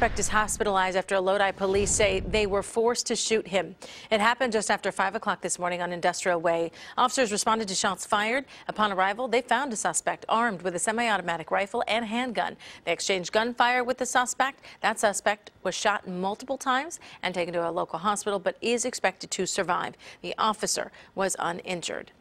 suspect is hospitalized after Lodi police say they were forced to shoot him. It happened just after 5 o'clock this morning on Industrial Way. Officers responded to shots fired. Upon arrival, they found a suspect armed with a semi-automatic rifle and handgun. They exchanged gunfire with the suspect. That suspect was shot multiple times and taken to a local hospital, but is expected to survive. The officer was uninjured.